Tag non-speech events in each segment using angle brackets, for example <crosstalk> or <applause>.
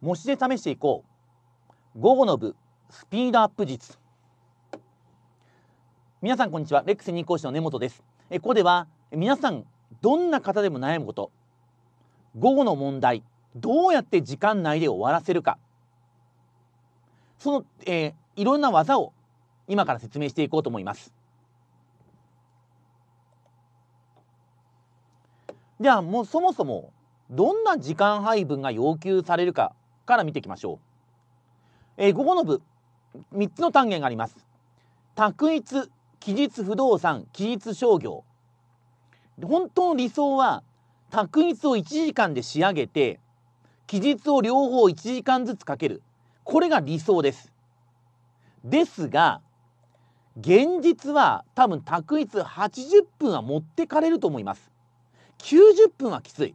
模試で試していこう午後の部スピードアップ術皆さんこんにちはレックス2講師の根本ですえここでは皆さんどんな方でも悩むこと午後の問題どうやって時間内で終わらせるかその、えー、いろんな技を今から説明していこうと思いますではもうそもそもどんな時間配分が要求されるかから見ていきましょう、えー、午後の部3つの単元があります択一期日不動産期日商業本当の理想は択一を1時間で仕上げて期日を両方1時間ずつかけるこれが理想ですですが現実は多分択一80分は持ってかれると思います90分はきつい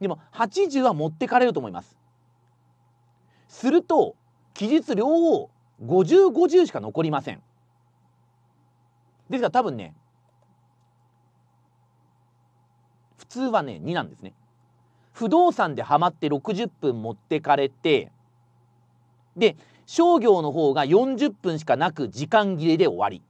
でも80は持ってかれると思いますすると期日両方5050しか残りませんですから多分ね普通はね2なんですね不動産でハマって60分持ってかれてで商業の方が40分しかなく時間切れで終わり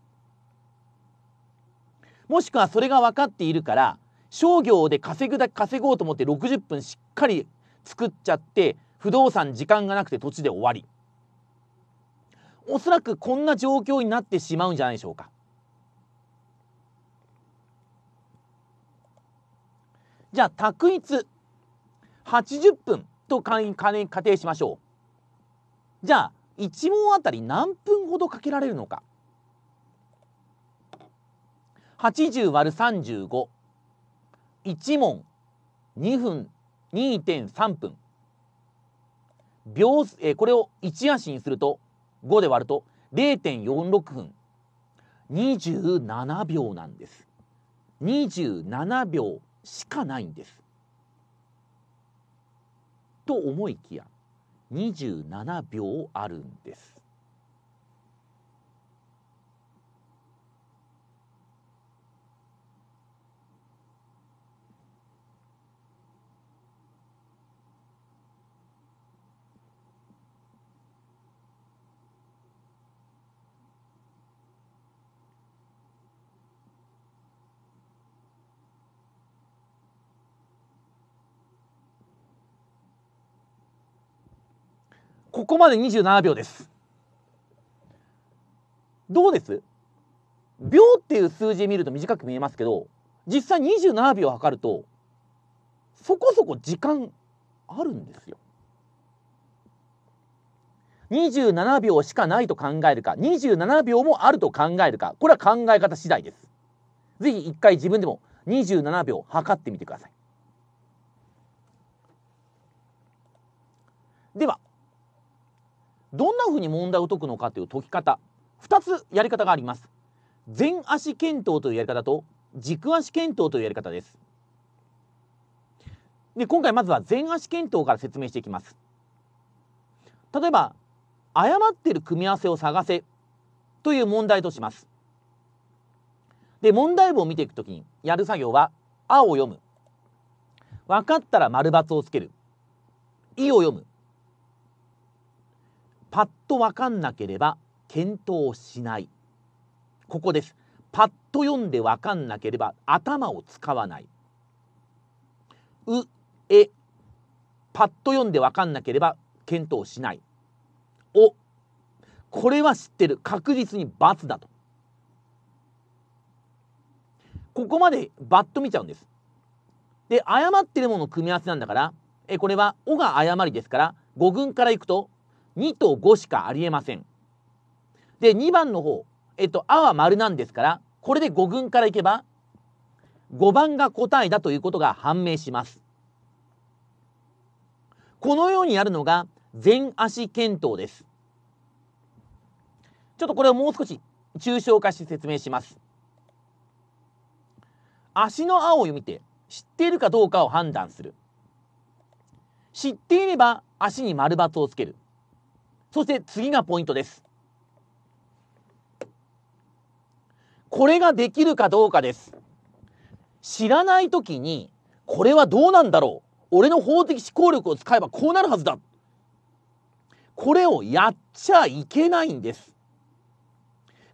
もしくはそれが分かっているから商業で稼ぐだけ稼ごうと思って60分しっかり作っちゃって不動産時間がなくて土地で終わりおそらくこんな状況になってしまうんじゃないでしょうかじゃあ択一80分と仮仮定しましょうじゃあ1問あたり何分ほどかけられるのか80割る351問2分2.3分秒、えー、これを1足にすると5で割ると0.46分27秒なんです27秒しかないんですと思いきや27秒あるんですここまで27秒です。どうです秒っていう数字見ると短く見えますけど実際27秒測るとそこそこ時間あるんですよ。27秒しかないと考えるか27秒もあると考えるかこれは考え方次第です。是非一回自分でも27秒測ってみてください。ではどんなふうに問題を解くのかという解き方2つやり方があります前足検討というやり方と軸足検討というやり方ですで今回まずは前足検討から説明していきます例えば誤っている組み合わせを探せという問題としますで問題文を見ていくときにやる作業は「あ」を読む分かったら丸×をつける「い」を読むパッと分かんなければ検討しないここですパッと読んで分かんなければ頭を使わないうえパッと読んで分かんなければ検討しないおこれは知ってる確実に×だとここまでバッと見ちゃうんですで誤ってるもの組み合わせなんだからえこれは「お」が誤りですから語群からいくと2と5しかありえません。で、2番の方、えっと、あは丸なんですから、これで5群からいけば、5番が答えだということが判明します。このようにやるのが全足検討です。ちょっとこれをもう少し抽象化して説明します。足の青をみて知っているかどうかを判断する。知っていれば足に丸バツをつける。そして次がポイントです。これができるかどうかです。知らないときに、これはどうなんだろう俺の法的思考力を使えばこうなるはずだこれをやっちゃいけないんです。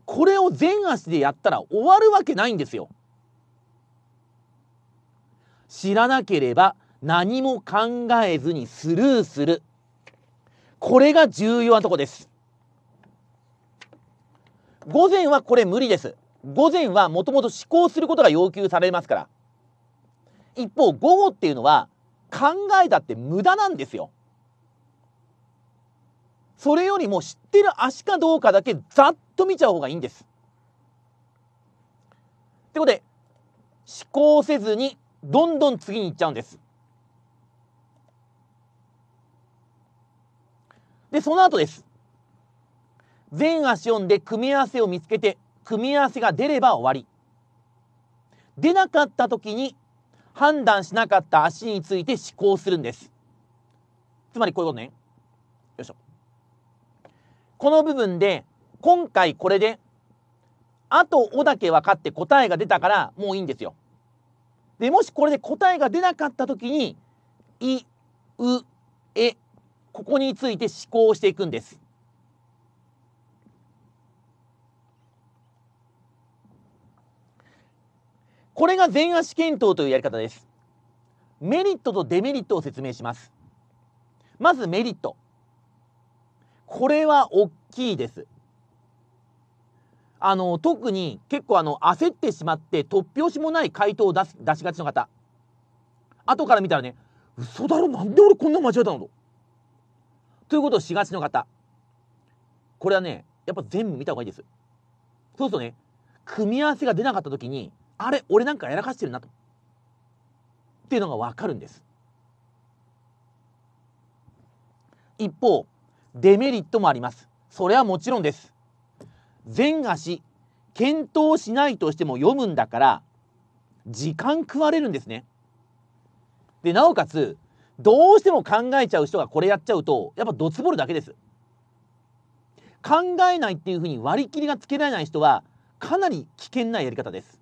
これを全足でやったら終わるわけないんですよ。知らなければ何も考えずにスルーする。これが重要なとこです。午前はこれ無理です。午前はもともと思考することが要求されますから。一方、午後っていうのは考えたって無駄なんですよ。それよりも知ってる足かどうかだけざっと見ちゃう方がいいんです。ってことで、思考せずにどんどん次に行っちゃうんです。で、その後です。全足音で組み合わせを見つけて、組み合わせが出れば終わり。出なかった時に判断しなかった足について思考するんです。つまりこういうことね。よいしょ。この部分で、今回これで、あとおだけ分かって答えが出たからもういいんですよ。で、もしこれで答えが出なかった時に、い、う、え、ここについて思考していくんです。これが前足検討というやり方です。メリットとデメリットを説明します。まずメリット。これは大きいです。あの特に結構あの焦ってしまって突拍子もない回答を出す出しがちの方後から見たらね嘘だろなんで俺こんな間違えたのとということをしがちの方これはねやっぱ全部見た方がいいですそうするとね組み合わせが出なかった時にあれ俺なんかやらかしてるなとっていうのが分かるんです一方デメリットもありますそれはもちろんです全足検討しないとしても読むんだから時間食われるんですねでなおかつどうしても考えちゃう人がこれやっちゃうとやっぱドツボるだけです考えないっていうふうに割り切りがつけられない人はかなり危険なやり方です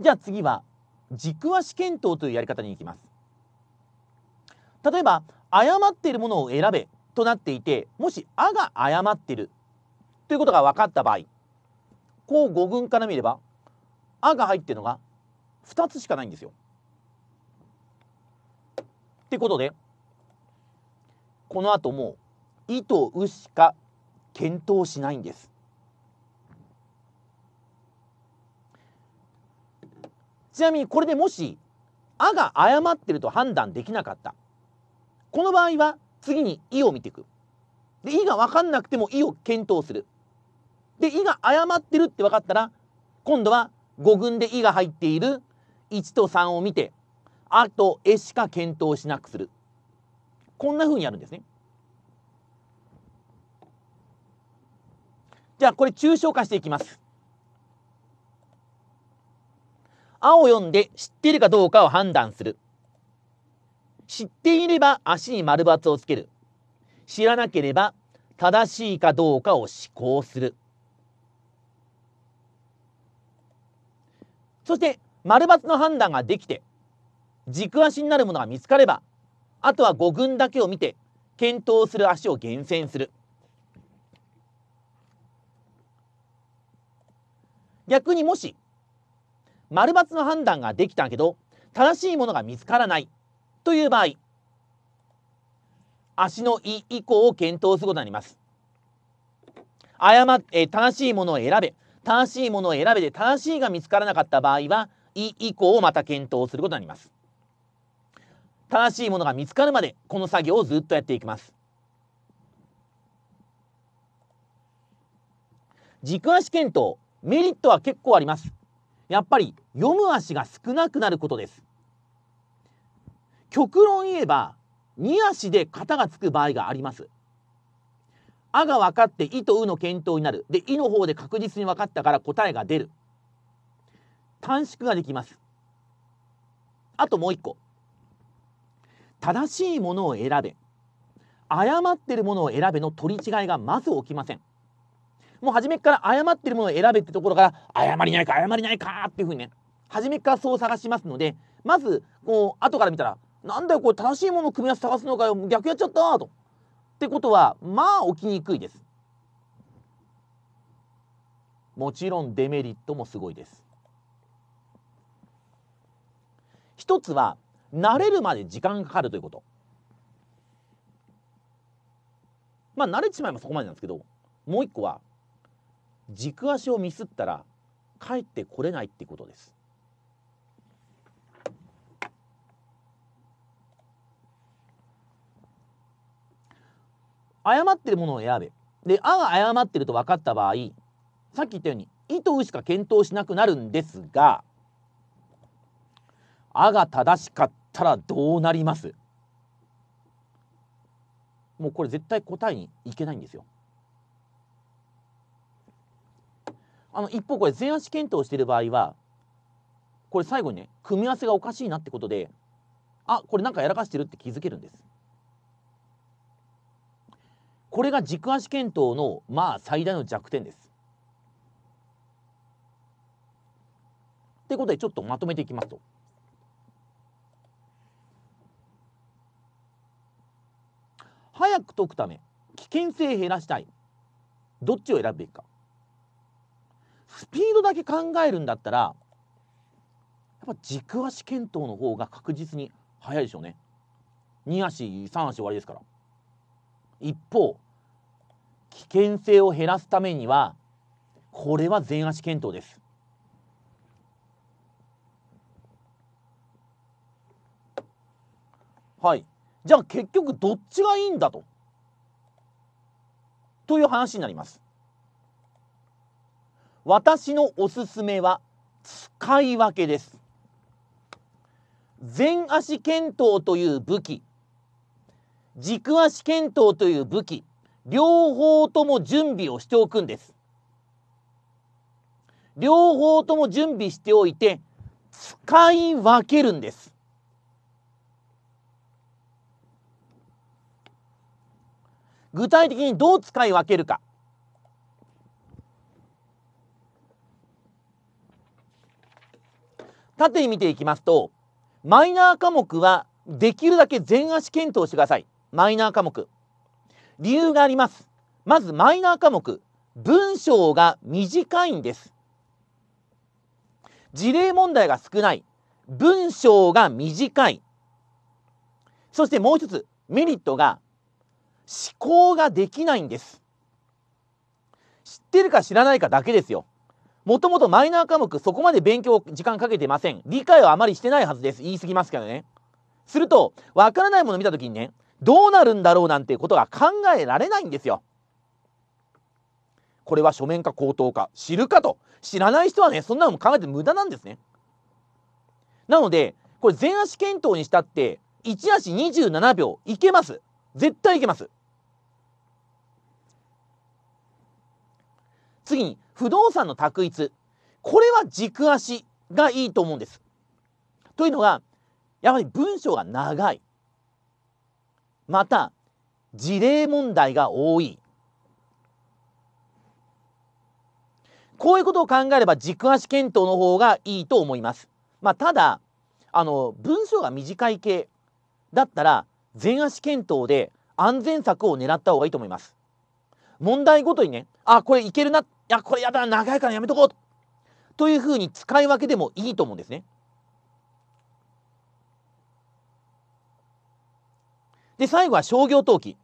じゃあ次は軸足検討というやり方に行きます例えば誤っているものを選べとなっていてもし「あ」が誤っているということが分かった場合こう語群から見れば「あ」が入っているのが2つしかないんですよ。ってことでこの後もう「い」と「う」しか検討しないんです。ちなみにこれでもし「あ」が誤ってると判断できなかったこの場合は次に「い」を見ていく。で「い」が分かんなくても「い」を検討する。で「い」が誤ってるって分かったら今度は語群で「い」が入っている1と3を見てあと絵しか検討しなくするこんなふうにやるんですねじゃあこれ抽象化していきますあを読んで知っているかどうかを判断する知っていれば足に丸抜をつける知らなければ正しいかどうかを思考するそして丸抜の判断ができて軸足になるものが見つかればあとは五軍だけを見て検討する足を厳選する逆にもし丸抜の判断ができたけど正しいものが見つからないという場合足の胃以降を検討することになります誤え正しいものを選べ正しいものを選べで正しいが見つからなかった場合はい以降をまた検討することになります正しいものが見つかるまでこの作業をずっとやっていきます軸足検討メリットは結構ありますやっぱり読む足が少なくなることです極論言えば2足で型がつく場合があります「あ」が分かって「い」と「う」の検討になるで「い」の方で確実に分かったから答えが出る短縮ができますあともう一個正しいものを選べ誤ってるものを選べの取り違いがまず起きませんもう初めから誤ってるものを選べってところから誤りないか誤りないかっていうふうにね初めからそう探しますのでまずこう後から見たらなんだよこれ正しいものを組み合わせ探すのかよ逆やっちゃったとってことはまあ起きにくいですもちろんデメリットもすごいです一つは慣れるまで時間がかかるということまあ慣れちまえばそこまでなんですけどもう一個は軸足をミスったら帰ってこれないってことです誤ってるものを選べで「あ」が誤ってると分かった場合さっき言ったように「意図しか検討しなくなるんですがあが正しかったらどうなりますもうこれ絶対答えにいけないんですよ。あの一方これ全足検討している場合はこれ最後にね組み合わせがおかしいなってことであこれなんかやらかしてるって気づけるんです。これが軸足検討のまあ最大の弱点です。っいうことでちょっとまとめていきますと。早く解くため危険性減らしたいどっちを選ぶべきかスピードだけ考えるんだったらやっぱ軸足検討の方が確実に速いでしょうね2足3足終わりですから一方危険性を減らすためにはこれは前足検討ですはいじゃあ結局どっちがいいんだとという話になります私のおすすめは使い分けです前足剣闘という武器軸足剣闘という武器両方とも準備をしておくんです両方とも準備しておいて使い分けるんです具体的にどう使い分けるか縦に見ていきますとマイナー科目はできるだけ全足検討してくださいマイナー科目理由がありますまずマイナー科目文章が短いんです事例問題が少ない文章が短いそしてもう一つメリットが思考ができないんです知ってるか知らないかだけですよもともとマイナー科目そこまで勉強時間かけてません理解はあまりしてないはずです言い過ぎますけどねするとわからないものを見た時にねどうなるんだろうなんてことが考えられないんですよこれは書面か口頭か知るかと知らない人はねそんなのも考えて無駄なんですねなのでこれ全足検討にしたって1足27秒いけます絶対いけます次に不動産の択一。これは軸足がいいと思うんです。というのが、やはり文章が長い。また、事例問題が多い。こういうことを考えれば軸足検討の方がいいと思います。まあ、ただ、あの、文章が短い系だったら、全足検討で安全策を狙った方がいいと思います。問題ごとにね、あ、これいけるなや、これやだ、長いからやめとこうというふうに使い分けでもいいと思うんですね。で、最後は商業登記。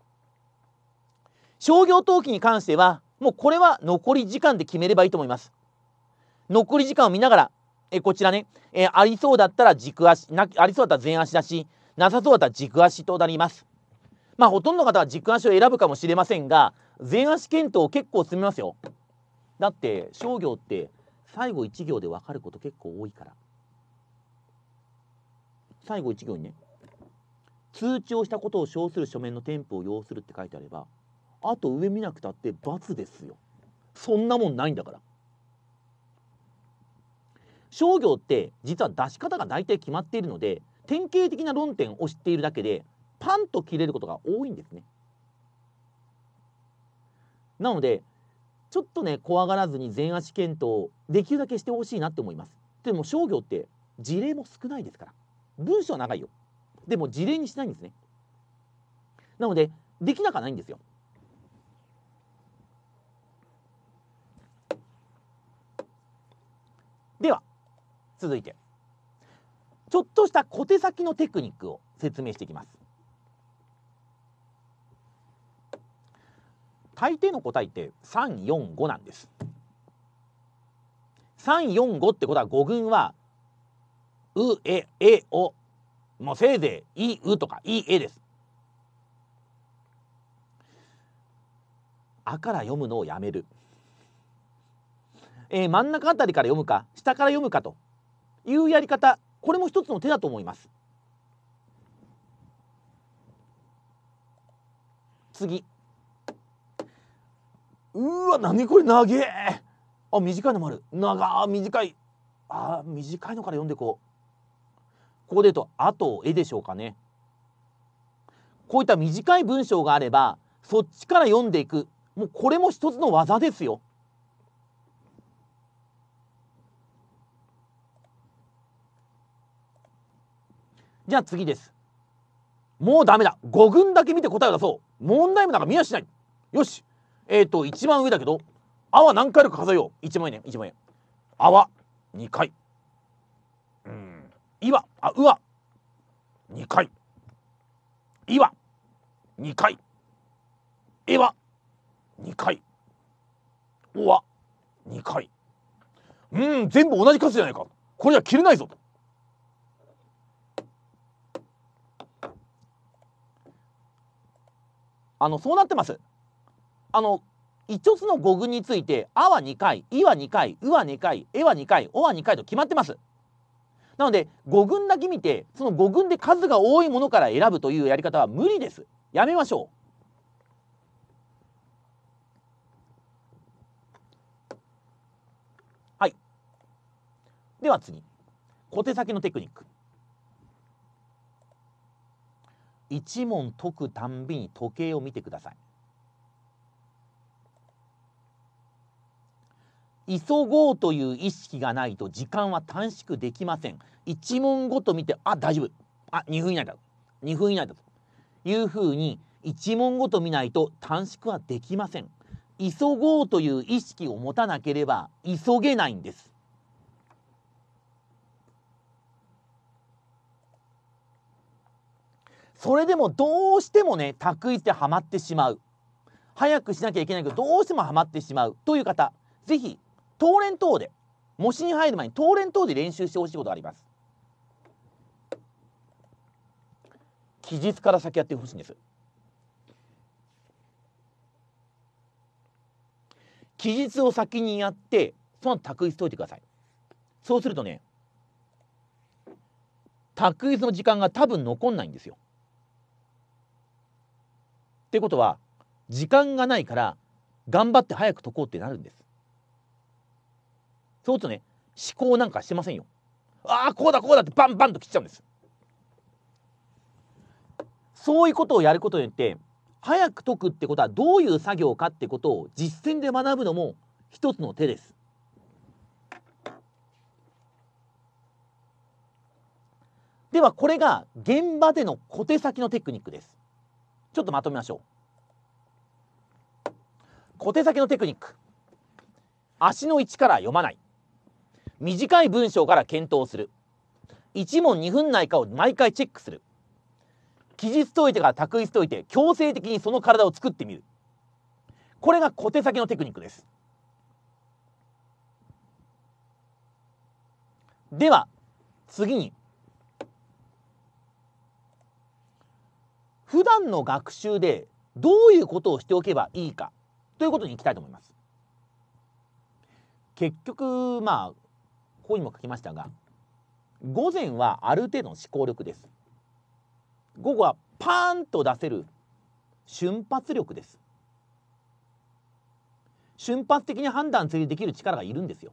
商業登記に関しては、もうこれは残り時間で決めればいいと思います。残り時間を見ながら、えこちらね、えありそうだったら軸足な、ありそうだったら前足だし、なさそうだったら軸足となります。まあ、ほとんどの方は軸足を選ぶかもしれませんが、前足検討結構進みますよ。だって商業って最後1行で分かること結構多いから最後1行にね通知をしたことを称する書面の添付を要するって書いてあればあと上見なくたって罰ですよそんなもんないんだから商業って実は出し方が大体決まっているので典型的な論点を知っているだけでパンと切れることが多いんですねなのでちょっとね怖がらずに全足検討できるだけしてほしいなって思いますでも商業って事例も少ないですから文章は長いよでも事例にしないんですねなのでできなくはないんですよでは続いてちょっとした小手先のテクニックを説明していきます大抵の答えって345なんです。345ってことは5群は「う」え「え」「お」もうせいぜい「い」「う」とか「い」「え」です。あから読むのをやめる。えー、真ん中あたりから読むか下から読むかというやり方これも一つの手だと思います。次うわ何これ長えあ短いのもある長短いあ短いのから読んでこうここで言うと「あ」と「え」でしょうかねこういった短い文章があればそっちから読んでいくもうこれも一つの技ですよじゃあ次ですもうダメだ5軍だけ見て答えを出そう問題もなんか見やしないよしえっ、ー、と、一番上だけど、あは何回あるか数えよう。1万円、1万円。は2回。うん。岩、あ、うわ、2回。いは2回。えわ、2回。おわ、2回。うん、全部同じ数じゃないか。これじゃ切れないぞと。あのそうなってますあの一つの語群について「あ」は2回「い」は2回「う」は2回「え」は2回「お」は2回と決まってます。なので語群だけ見てその語群で数が多いものから選ぶというやり方は無理です。やめましょう。はい。では次小手先のテクニック。一問解くたんびに時計を見てください。急ごうという意識がないと時間は短縮できません1問ごと見てあ大丈夫あ2分以内だ2分以内だというふうに1問ごと見ないと短縮はできません急ごうという意識を持たなければ急げないんですそれでもどうしてもね卓一ってはまってしまう早くしなきゃいけないけどどうしてもはまってしまうという方ぜひ東連等で模試に入る前に東連等で練習してほしいことがあります期日から先やってほしいんです期日を先にやってその択一解いてくださいそうするとね択一の時間が多分残んないんですよってことは時間がないから頑張って早く解こうってなるんですそういうとね思考なんかしてませんよああこうだこうだってバンバンと切っちゃうんですそういうことをやることによって早く解くってことはどういう作業かってことを実践で学ぶのも一つの手ですではこれが現場での小手先のテクニックですちょっとまとめましょう小手先のテクニック足の位置から読まない短い文章から検討する1問2分内かを毎回チェックする記述解いてから択一解いて強制的にその体を作ってみるこれが小手先のテクニックですでは次に普段の学習でどういうことをしておけばいいかということにいきたいと思います。結局まあここにも書きましたが午前はある程度の思考力です午後はパーンと出せる瞬発力です瞬発的に判断できる力がいるんですよ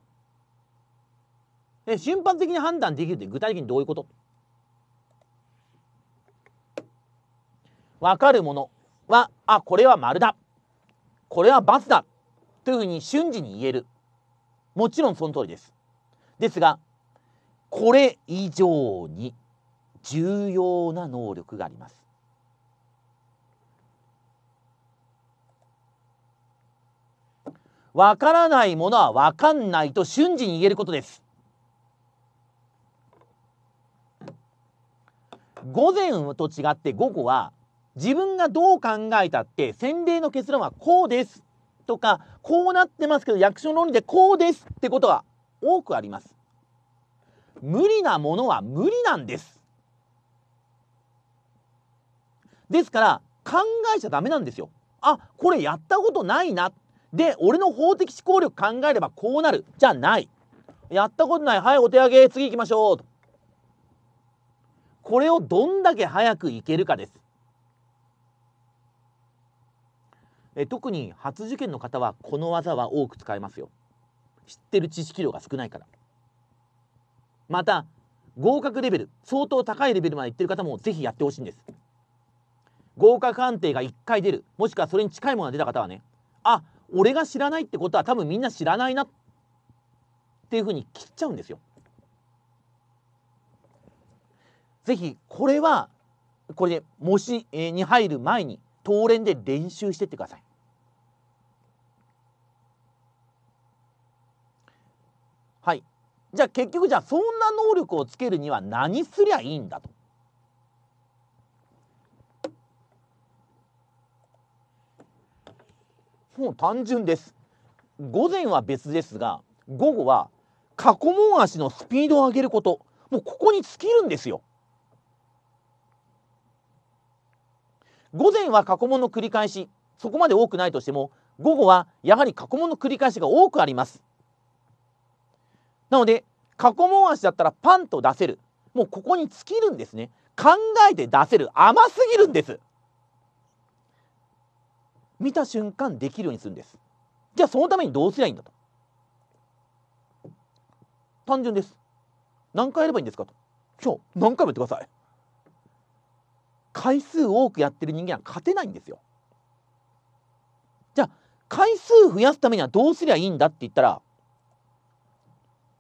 で瞬発的に判断できるって具体的にどういうこと分かるものはあこれは丸だこれは×だというふうに瞬時に言えるもちろんその通りですですがこれ以上に重要な能力があります。わからないものはわかんないと瞬時に言えることです。午前と違って午後は自分がどう考えたって洗礼の結論はこうですとかこうなってますけど役所論理でこうですってことは多くあります無理なものは無理なんですですから考えちゃダメなんですよあこれやったことないなで俺の法的思考力考えればこうなるじゃないやったことないはいお手上げ次行きましょうとこれをどんだけ早くいけるかですえ特に初受験の方はこの技は多く使いますよ知ってる知識量が少ないからまた合格レベル相当高いレベルまでいってる方もぜひやってほしいんです合格判定が1回出るもしくはそれに近いものが出た方はねあ俺が知らないってことは多分みんな知らないなっていうふうに切っちゃうんですよぜひこれはこれで模試に入る前に当連で練習してってくださいじゃあ結局じゃあそんな能力をつけるには何すりゃいいんだと。もう単純です。午前は別ですが午後は過去問足のスピードを上げることもうここに尽きるんですよ。午前は過去問の繰り返しそこまで多くないとしても午後はやはり過去問の繰り返しが多くあります。なので過去問足だったらパンと出せるもうここに尽きるんですね考えて出せる甘すぎるんです見た瞬間できるようにするんですじゃあそのためにどうすりゃいいんだと単純です何回やればいいんですかと今日何回も言ってください回数多くやってる人間は勝てないんですよじゃあ回数増やすためにはどうすりゃいいんだって言ったら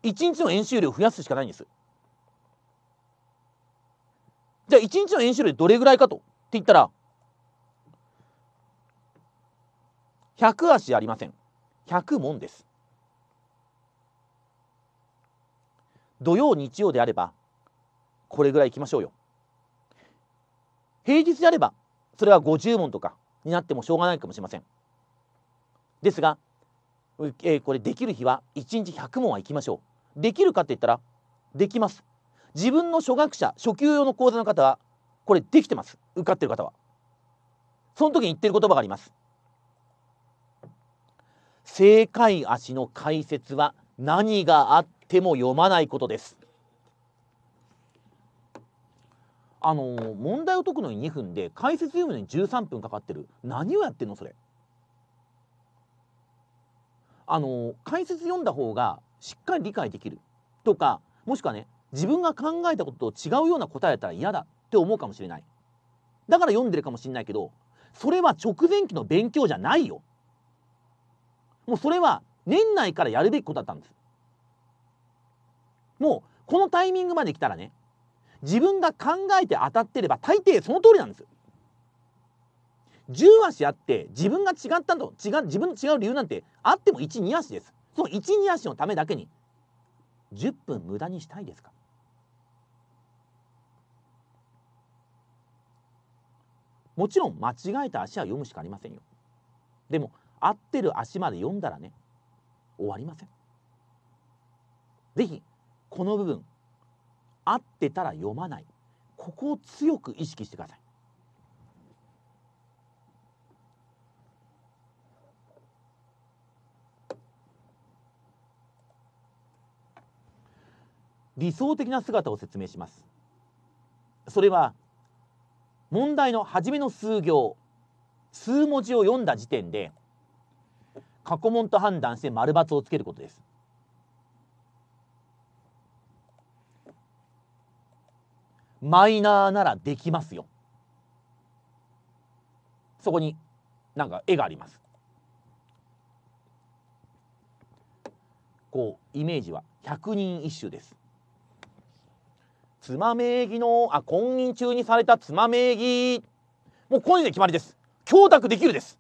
1日の演習量を増やすしかないんですじゃあ1日の演習量どれぐらいかとって言ったら100足ありません100問です土曜日曜であればこれぐらいいきましょうよ平日であればそれは50問とかになってもしょうがないかもしれませんですが、えー、これできる日は1日100問はいきましょうできるかって言ったらできます自分の初学者初級用の講座の方はこれできてます受かってる方はその時に言ってる言葉があります正解足の解説は何があっても読まないことですあの問題を解くのに2分で解説読むのに13分かかってる何をやってんのそれあの解説読んだ方がしっかり理解できるとかもしくはね自分が考えたことと違うような答えだったら嫌だって思うかもしれないだから読んでるかもしれないけどそれは直前期の勉強じゃないよもうそれは年内からやるべきことだったんですもうこのタイミングまで来たらね自分が考えて当たってれば大抵その通りなんです10足あって自分が違ったと違う自分の違う理由なんてあっても12足ですその一二足のためだけに10分無駄にしたいですかもちろん間違えた足は読むしかありませんよでも合ってる足まで読んだらね終わりませんぜひこの部分合ってたら読まないここを強く意識してください理想的な姿を説明しますそれは問題の初めの数行数文字を読んだ時点で過去問と判断して丸×をつけることですマイナーならできますよそこになんか絵がありますこうイメージは百人一首です妻名義のあ婚姻中にされた妻名義もうこれで決まりです供託できるです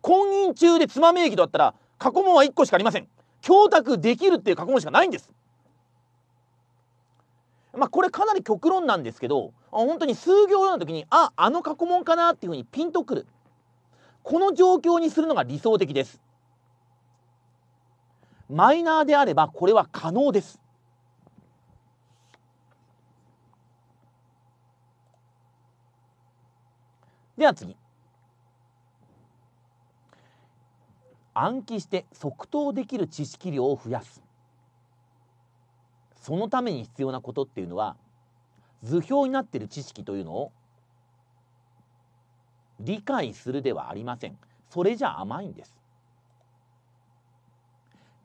婚姻中で妻名義だったら過去問は1個しかありません供託できるっていう過去問しかないんですまあこれかなり極論なんですけど本当に数行読んだ時にああの過去問かなっていうふうにピンとくるこの状況にするのが理想的ですマイナーであればこれは可能ですでは次暗記して即答できる知識量を増やすそのために必要なことっていうのは図表になっている知識というのを理解するではありませんそれじゃ甘いんです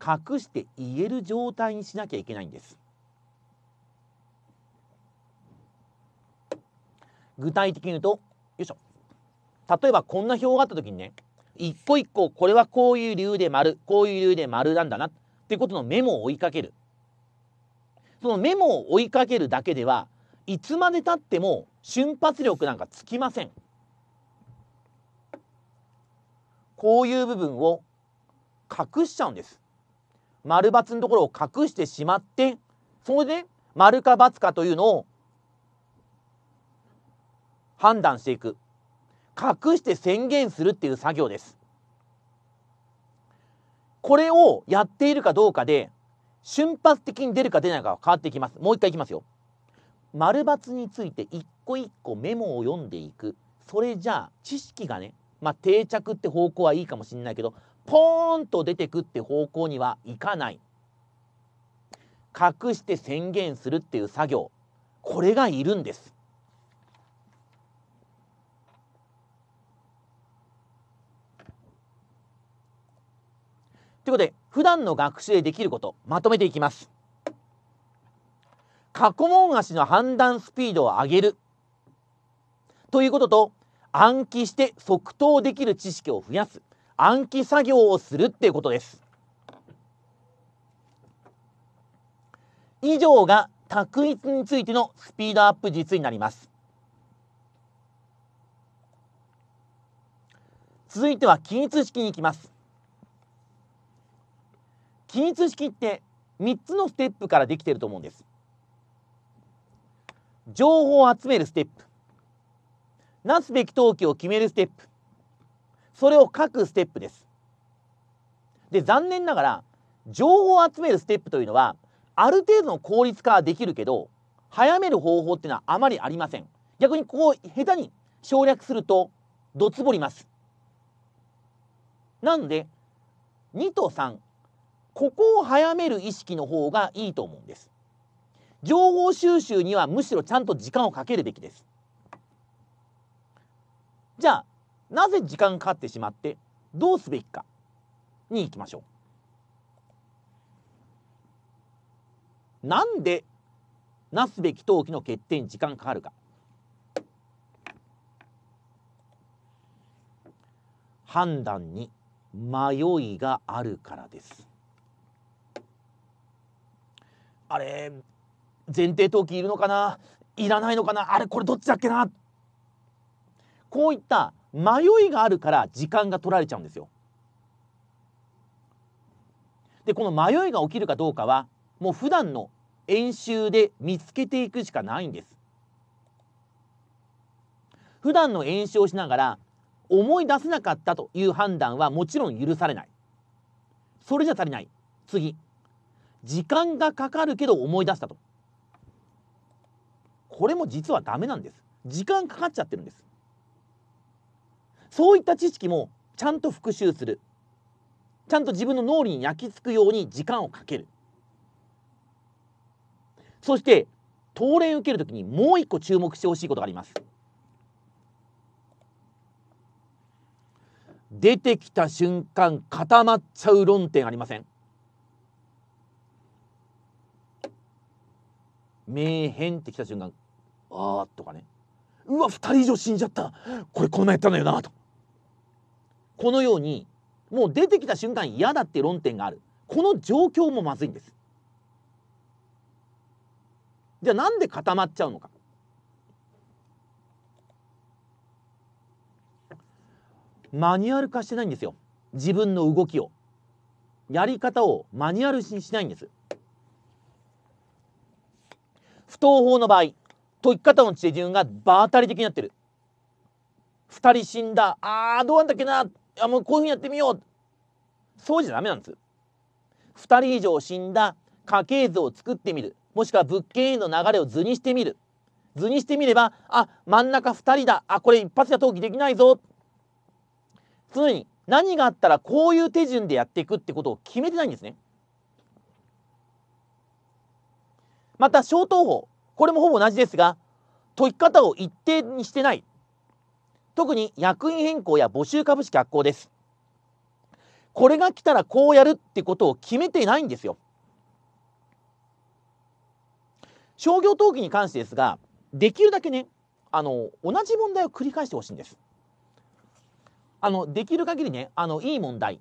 隠して言える状態にしなきゃいけないんです具体的に言うとよいしょ例えばこんな表があった時にね一個一個これはこういう理由で丸こういう理由で丸なんだなってことのメモを追いかけるそのメモを追いかけるだけではいつまでたっても瞬発力なんかつきませんこういう部分を隠しちゃうんです丸×のところを隠してしまってそれで丸か×かというのを判断していく隠して宣言するっていう作業です。これをやっているかどうかで瞬発的に出るか出ないかは変わってきます。もう一回いきますよ。丸抜について一個一個メモを読んでいく。それじゃあ知識がね、まあ、定着って方向はいいかもしれないけど、ポーンと出てくって方向にはいかない。隠して宣言するっていう作業。これがいるんです。ということで、普段の学習でできること、まとめていきます。過去問足の判断スピードを上げる。ということと、暗記して即答できる知識を増やす。暗記作業をするっていうことです。以上が択一についてのスピードアップ術になります。続いては均一式にきます。記述式って三つのステップからできてると思うんです。情報を集めるステップなすべき登記を決めるステップそれを書くステップです。で残念ながら情報を集めるステップというのはある程度の効率化はできるけど早める方法っていうのはあまりありません。逆にここを下手に省略するとどつぼります。なんで2と3ここを早める意識の方がいいと思うんです情報収集にはむしろちゃんと時間をかけるべきですじゃあなぜ時間かかってしまってどうすべきかに行きましょうなんでなすべき投機の欠点に時間かかるか判断に迷いがあるからですあれ前提登記いるのかないらないのかなあれこれどっちだっけなこういった迷いがあるから時間が取られちゃうんですよ。でこの迷いが起きるかどうかはもう普段の演習で見つけていくしかないんです。普段の演習をしながら思い出せなかったという判断はもちろん許されない。それじゃ足りない。次。時間がかかるけど思い出したとこれも実はダメなんです時間かかっちゃってるんですそういった知識もちゃんと復習するちゃんと自分の脳裏に焼き付くように時間をかけるそして当練受けるときにもう一個注目してほしいことがあります出てきた瞬間固まっちゃう論点ありません名変ってきた瞬間あーとかねうわ2人以上死んじゃったこれこんなんやったのよなとこのようにもう出てきた瞬間嫌だって論点があるこの状況もまずいんですじゃあなんで固まっちゃうのかマニュアル化してないんですよ自分の動きをやり方をマニュアルにしないんです不当法の場合解き方の手順が場当たり的になってる2人死んだあーどうなんだっけなあもうこういうふうにやってみようそうじゃダメなんです2人以上死んだ家系図を作ってみるもしくは物件への流れを図にしてみる図にしてみればあ真ん中2人だあこれ一発じゃ登記できないぞ常に何があったらこういう手順でやっていくってことを決めてないんですねまた小投法これもほぼ同じですが解き方を一定にしてない特に役員変更や募集株式発行ですこれが来たらこうやるってことを決めてないんですよ商業登記に関してですができるだけねあの同じ問題を繰り返してほしいんですあのできる限りねあのいい問題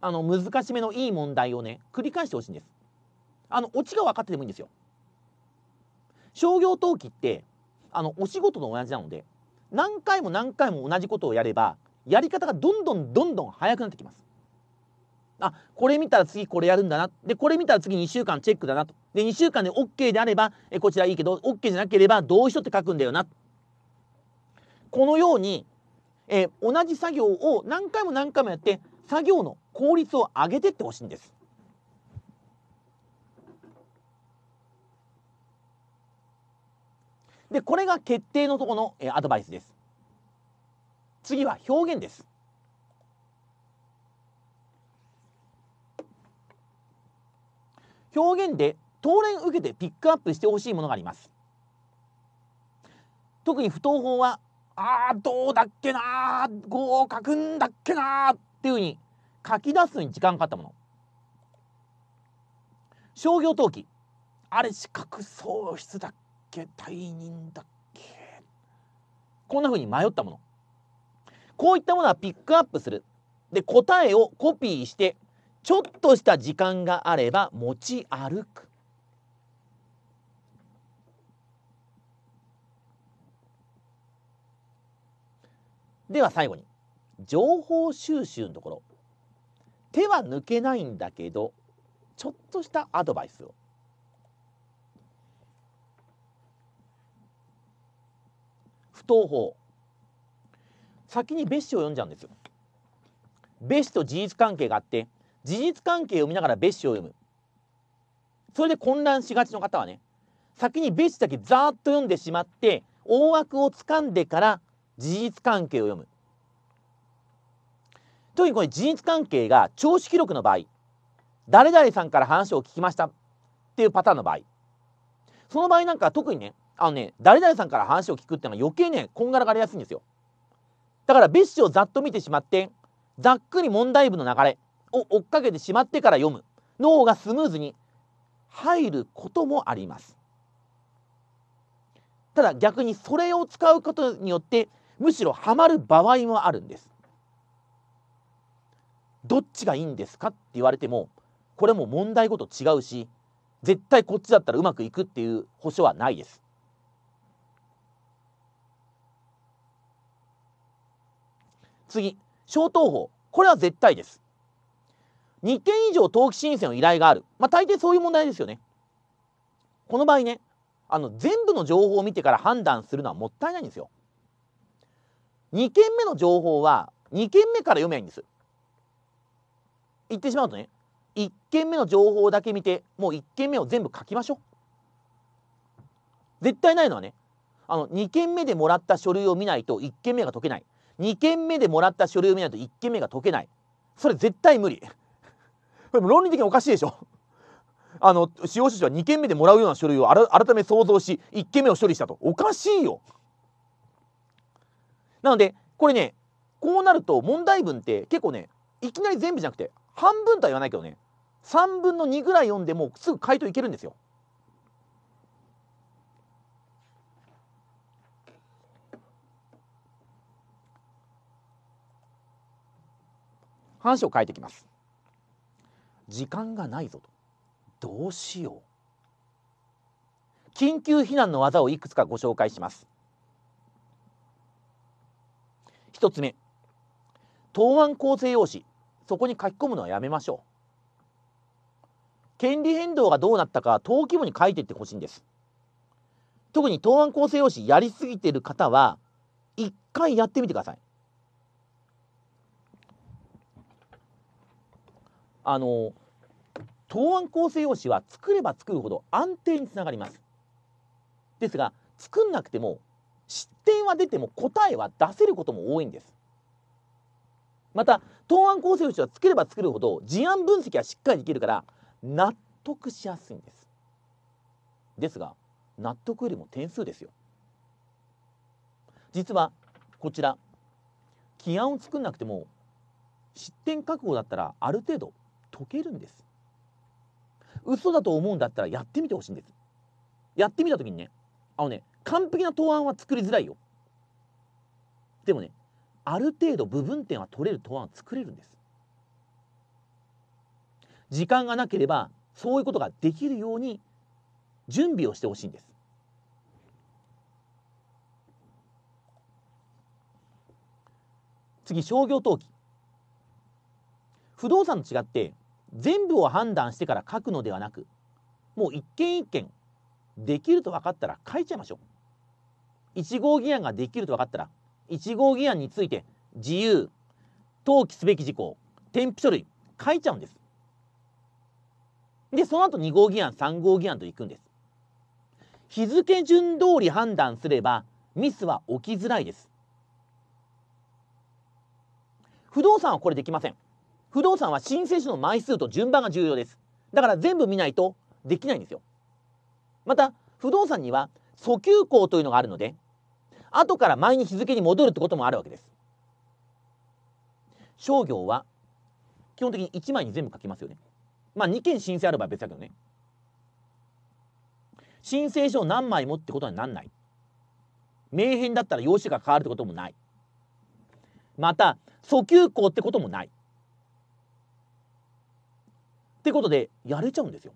あの難しめのいい問題をね繰り返してほしいんですあのオチが分かっててもいいんですよ商業登記ってあのお仕事の同じなので何回も何回も同じことをやればやり方がどんどんどんどん速くなってきます。あこれ見たら次これやるんだなでこれ見たら次2週間チェックだなとで2週間で OK であればえこちらいいけど OK じゃなければ同意書って書くんだよなこのように、え同じ作業を何回も何回もやって作業の効率を上げてってほしいんです。でこれが決定のとこの、えアドバイスです次は表現です表現で当連受けてピックアップしてほしいものがあります特に不当法はあーどうだっけなー合格んだっけなーっていうふうに書き出すのに時間かかったもの商業登記あれ資格喪失だっけ退任だっけこんな風に迷ったものこういったものはピックアップするで答えをコピーしてちょっとした時間があれば持ち歩くでは最後に情報収集のところ手は抜けないんだけどちょっとしたアドバイスを東方先に別紙を読んじゃうんですよ。別紙と事実関係があって事実関係を見ながら別紙を読むそれで混乱しがちの方はね先に別紙だけざーっと読んでしまって大枠をつかんでから事実関係を読む。特にこれ事実関係が聴取記録の場合誰々さんから話を聞きましたっていうパターンの場合その場合なんか特にねあのね誰々さんから話を聞くっていうのは余計ねこんがらがりやすいんですよだから別紙をざっと見てしまってざっくり問題文の流れを追っかけてしまってから読むのがスムーズに入ることもありますただ逆にそれを使うことによってむしろハマる場合もあるんですどっちがいいんですかって言われてもこれも問題ごと違うし絶対こっちだったらうまくいくっていう保証はないです次、小投法。これは絶対です。2件以上登記申請の依頼がある。まあ、大抵そういう問題ですよね。この場合ね、あの、全部の情報を見てから判断するのはもったいないんですよ。2件目の情報は、2件目から読めばいいんです。言ってしまうとね、1件目の情報だけ見て、もう1件目を全部書きましょう。絶対ないのはね、あの、2件目でもらった書類を見ないと1件目が解けない。2件目でもらった書類を見ないと1件目が解けないそれ絶対無理 <laughs> これも論理的におかしいでしょあの司法書士は2件目でもらうような書類を改め想像し1件目を処理したとおかしいよなのでこれねこうなると問題文って結構ねいきなり全部じゃなくて半分とは言わないけどね3分の2ぐらい読んでもすぐ回答いけるんですよ半紙を書いてきます時間がないぞとどうしよう緊急避難の技をいくつかご紹介します1つ目答案構成用紙そこに書き込むのはやめましょう権利変動がどうなったか登記簿に書いていってほしいんです特に答案構成用紙やりすぎてる方は1回やってみてくださいあの答案構成用紙は作れば作るほど安定につながりますですが作んなくても失点は出ても答えは出せることも多いんですまた答案構成用紙は作れば作るほど事案分析はしっかりできるから納得しやすいんですですが納得よりも点数ですよ実はこちら起案を作んなくても失点覚悟だったらある程度解けるんです嘘だと思うんだったらやってみてほしいんですやってみた時にねあのね完璧な答案は作りづらいよでもねある程度部分点は取れる答案は作れるんです時間がなければそういうことができるように準備をしてほしいんです次商業登記不動産と違って全部を判断してから書くのではなくもう一件一件できると分かったら書いちゃいましょう1号議案ができると分かったら1号議案について自由登記すべき事項添付書類書いちゃうんですでその後2号議案3号議案といくんです日付順通り判断すればミスは起きづらいです不動産はこれできません不動産は申請書の枚数と順番が重要です。だから全部見ないとできないんですよ。また、不動産には訴求項というのがあるので、後から前に日付に戻るってこともあるわけです。商業は基本的に1枚に全部書きますよね。まあ2件申請あれば別だけどね。申請書を何枚もってことになんない。名変だったら用紙が変わるってこともない。また、訴求項ってこともない。ってことでやれちゃうんですよ。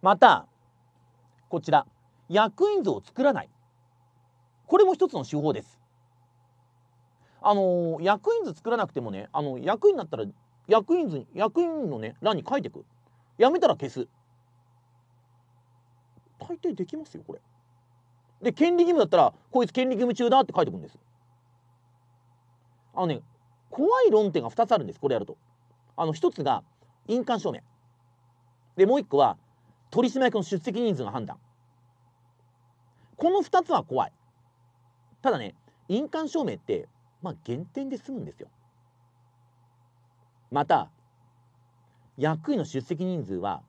またこちら役員図を作らないこれも一つの手法です。あのー、役員図作らなくてもねあの役員になったら役員図役員のね欄に書いてくやめたら消す大抵できますよこれ。で権利義務だったらこいつ権利義務中だって書いてくんです。あのね怖い論点が2つあるんですこれやると。あの1つが印鑑証明でもう1個は取締役の出席人数の判断この2つは怖いただね印鑑証明ってまあ減点で済むんですよまた役員の出席人数は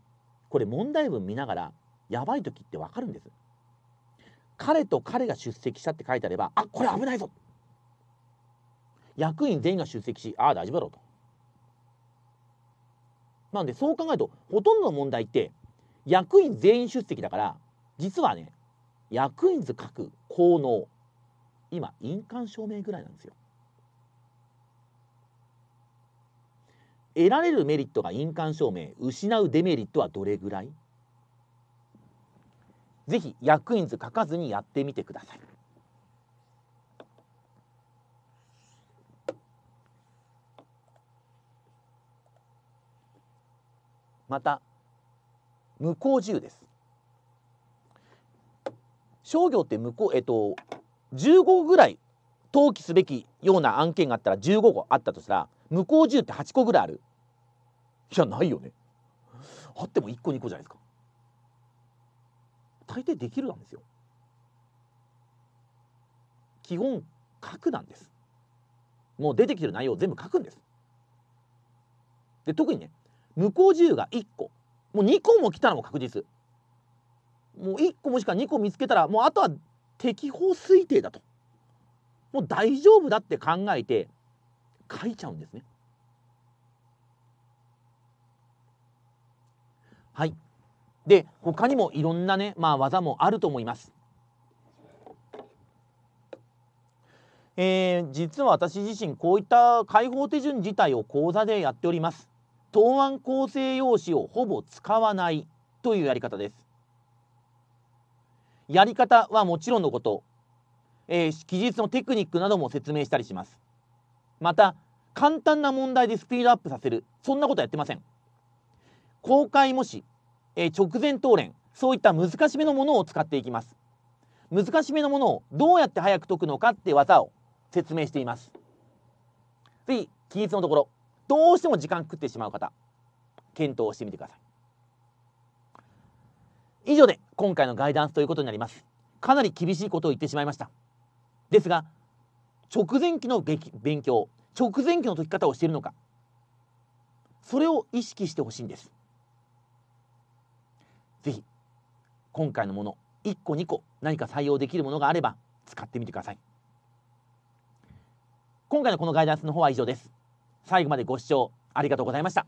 これ問題文見ながらやばい時って分かるんです彼と彼が出席したって書いてあればあこれ危ないぞ役員全員が出席しああ大丈夫だろうと。なんでそう考えるとほとんどの問題って役員全員出席だから実はね役員図書く効能今印鑑証明ぐらいなんですよ。得られるメリットが印鑑証明失うデメリットはどれぐらいぜひ役員図書かずにやってみてください。また無効自由です商業って向こうえっと、15ぐらい登記すべきような案件があったら15個あったとしたら無効自由って8個ぐらいあるいやないよねあっても1個2個じゃないですか大抵できるなんですよ基本書くなんですもう出てきてる内容を全部書くんですで特にね向こう10が1個もう2個も来たのも確実もう1個もしくは2個見つけたらもうあとは適法推定だともう大丈夫だって考えて書いちゃうんですねはいで他にもいろんなね、まあ、技もあると思いますえー、実は私自身こういった開放手順自体を講座でやっております答案構成用紙をほぼ使わないというやり方です。やり方はもちろんのこと、えー、記述のテクニックなども説明したりします。また、簡単な問題でスピードアップさせる、そんなことやってません。公開模試、えー、直前答練、そういった難しめのものを使っていきます。難しめのものをどうやって早く解くのかって技を説明しています。ぜ記述のところ、どうしても時間食ってしまう方検討してみてください以上で今回のガイダンスということになりますかなり厳しいことを言ってしまいましたですが直前期の勉強直前期の解き方をしているのかそれを意識してほしいんですぜひ今回のもの1個2個何か採用できるものがあれば使ってみてください今回のこのガイダンスの方は以上です最後までご視聴ありがとうございました。